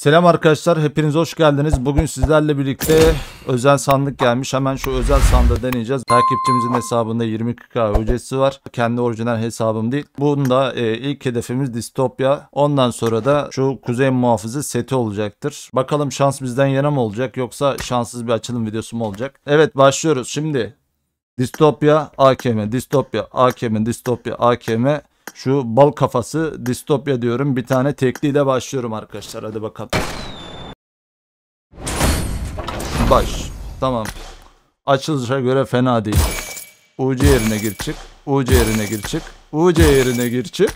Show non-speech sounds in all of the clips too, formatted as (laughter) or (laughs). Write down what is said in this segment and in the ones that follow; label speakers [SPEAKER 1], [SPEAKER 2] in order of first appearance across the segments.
[SPEAKER 1] Selam arkadaşlar hepiniz hoş geldiniz. Bugün sizlerle birlikte özel sandık gelmiş. Hemen şu özel sandığı deneyeceğiz. Takipçimizin hesabında 22k ücretsiz var. Kendi orijinal hesabım değil. Bunda e, ilk hedefimiz distopya. Ondan sonra da şu kuzey muhafızı seti olacaktır. Bakalım şans bizden yana mı olacak yoksa şanssız bir açılım videosu mu olacak? Evet başlıyoruz. Şimdi Distopya AKM, distopya AKM, distopya AKM. Şu bal kafası distopya diyorum. Bir tane tekliyle başlıyorum arkadaşlar. Hadi bakalım. Baş. Tamam. Açılışa göre fena değil. UC yerine gir çık. UC yerine gir çık. UC yerine gir çık.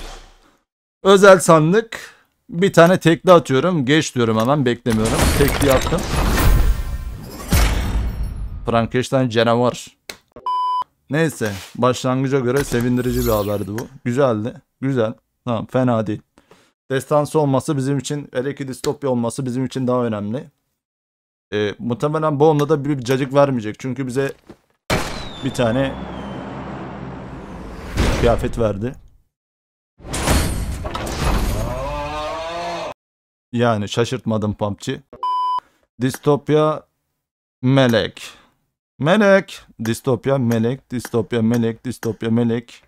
[SPEAKER 1] Özel sandık. Bir tane tekli atıyorum. Geç diyorum hemen beklemiyorum. Tekli attım. Frankenstein canavar. Neyse başlangıca göre sevindirici bir haberdi bu. Güzeldi. Güzel. Tamam fena değil. Destansı olması bizim için hele ki distopya olması bizim için daha önemli. E, muhtemelen bu onda da bir, bir cacık vermeyecek. Çünkü bize bir tane kıyafet verdi. Yani şaşırtmadım PUBG. Distopya melek. Melek. Distopya melek. Distopya melek. Distopya melek.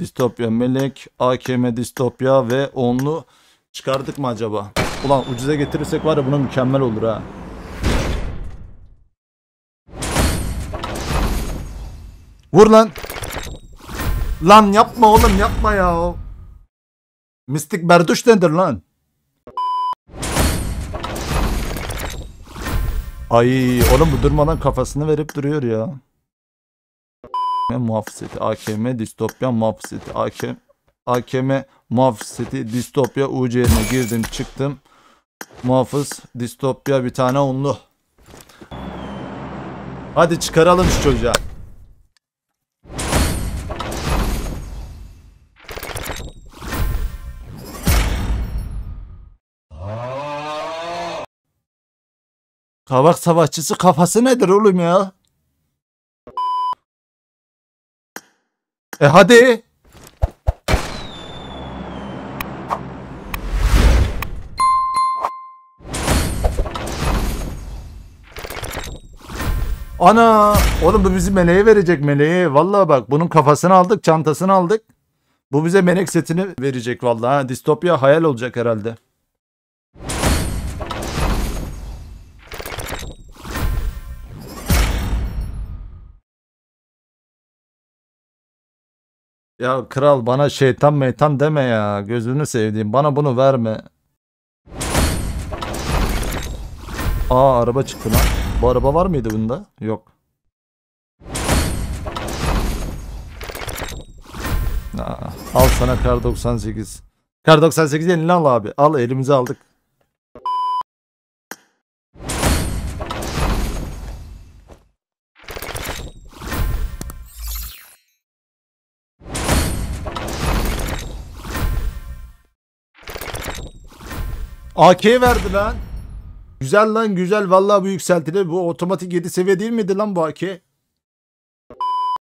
[SPEAKER 1] Distopya melek. AKM distopya ve onlu çıkardık mı acaba? Ulan ucuza getirirsek var ya buna mükemmel olur ha. Vur lan. Lan yapma oğlum yapma ya. Mistik berduş nedir lan? Ay oğlum bu durmadan kafasını verip duruyor ya. Muhafızeti AKM distopya muhafızeti AKM AKM muhafızeti distopya UC'ne girdim çıktım. Muhafız distopya bir tane onlu. Hadi çıkaralım şu çocuğa. Kavak savaşçısı kafası nedir oğlum ya? E hadi. Ana! Oğlum bu bizi meleğe verecek meleği. Vallahi bak bunun kafasını aldık, çantasını aldık. Bu bize melek setini verecek vallahi. Distopya hayal olacak herhalde. Ya kral bana şeytan meytan deme ya. Gözünü sevdiğim. Bana bunu verme. Aa araba çıktı lan. Bu araba var mıydı bunda? Yok. Aa, al sana kar 98. Kar 98 elini al abi. Al elimize aldık. AK verdi lan. Güzel lan güzel. Vallahi bu yükseltili. Bu otomatik 7 seviye değil miydi lan bu AK?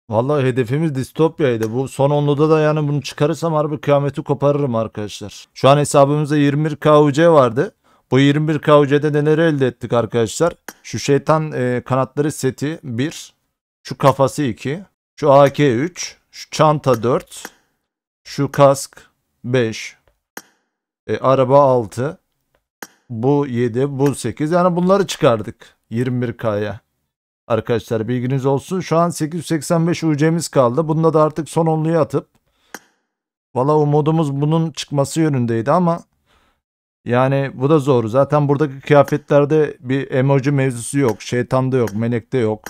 [SPEAKER 1] Vallahi hedefimiz distopyaydı. Bu son onluda da yani bunu çıkarırsam harbi kıyameti koparırım arkadaşlar. Şu an hesabımızda 21 KUC vardı. Bu 21 KUC'de neler elde ettik arkadaşlar? Şu şeytan e, kanatları seti 1. Şu kafası 2. Şu AK 3. Şu çanta 4. Şu kask 5. E, araba 6 bu 7, bu 8. Yani bunları çıkardık 21K'ya. Arkadaşlar bilginiz olsun. Şu an 885 UC'miz kaldı. Bunda da artık son onluyu atıp valla umudumuz bunun çıkması yönündeydi ama yani bu da zor. Zaten buradaki kıyafetlerde bir emoji mevzusu yok. Şeytanda yok, melekte yok.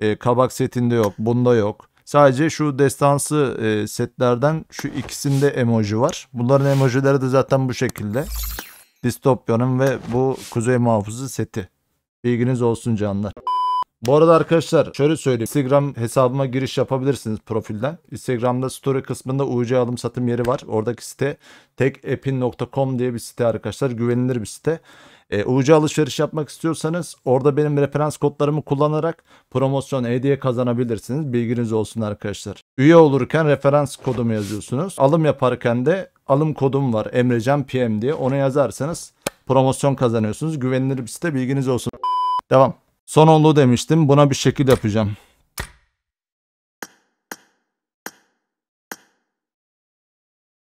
[SPEAKER 1] E, kabak setinde yok, bunda yok. Sadece şu destansı e, setlerden şu ikisinde emoji var. Bunların emojileri de zaten bu şekilde. Distopya'nın ve bu Kuzey Muhafızı seti. Bilginiz olsun canlar. Bu arada arkadaşlar şöyle söyleyeyim. Instagram hesabıma giriş yapabilirsiniz profilden. Instagram'da story kısmında UC alım satım yeri var. Oradaki site tekepin.com diye bir site arkadaşlar. Güvenilir bir site. E, UC alışveriş yapmak istiyorsanız orada benim referans kodlarımı kullanarak promosyon hediye kazanabilirsiniz. Bilginiz olsun arkadaşlar. Üye olurken referans kodumu yazıyorsunuz. Alım yaparken de alım kodum var Emrecan PM diye ona yazarsanız promosyon kazanıyorsunuz. Güvenilir bir site bilginiz olsun. Devam. Son onlu demiştim buna bir şekil yapacağım.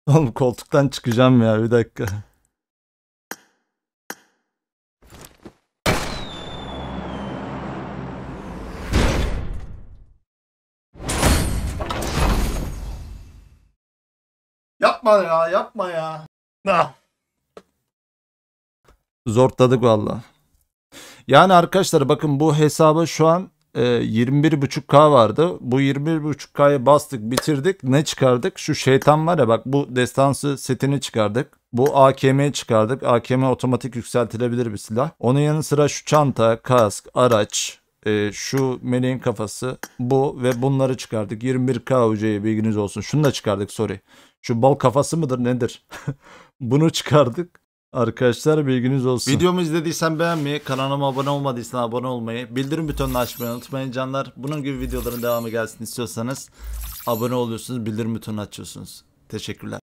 [SPEAKER 1] Oğlum koltuktan çıkacağım ya bir dakika. yapma ya yapma ya. Ah. Zortladık valla. Yani arkadaşlar bakın bu hesaba şu an e, 21.5K vardı. Bu 21.5K'yı bastık bitirdik. Ne çıkardık? Şu şeytan var ya bak bu destansı setini çıkardık. Bu AKM'yi çıkardık. AKM otomatik yükseltilebilir bir silah. Onun yanı sıra şu çanta, kask, araç, e, şu meleğin kafası bu ve bunları çıkardık. 21K hocaya bilginiz olsun. Şunu da çıkardık sorry. Şu bal kafası mıdır nedir? (laughs) Bunu çıkardık. Arkadaşlar bilginiz olsun. Videomu izlediysen beğenmeyi, kanalıma abone olmadıysan abone olmayı, bildirim butonunu açmayı unutmayın canlar. Bunun gibi videoların devamı gelsin istiyorsanız abone oluyorsunuz, bildirim butonunu açıyorsunuz. Teşekkürler.